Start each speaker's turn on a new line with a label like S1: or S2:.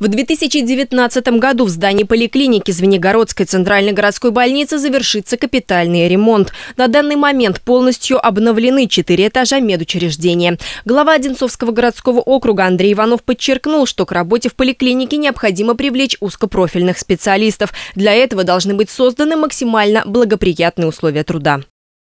S1: В 2019 году в здании поликлиники Звенигородской центральной городской больницы завершится капитальный ремонт. На данный момент полностью обновлены четыре этажа медучреждения. Глава Одинцовского городского округа Андрей Иванов подчеркнул, что к работе в поликлинике необходимо привлечь узкопрофильных специалистов. Для этого должны быть созданы максимально благоприятные условия труда.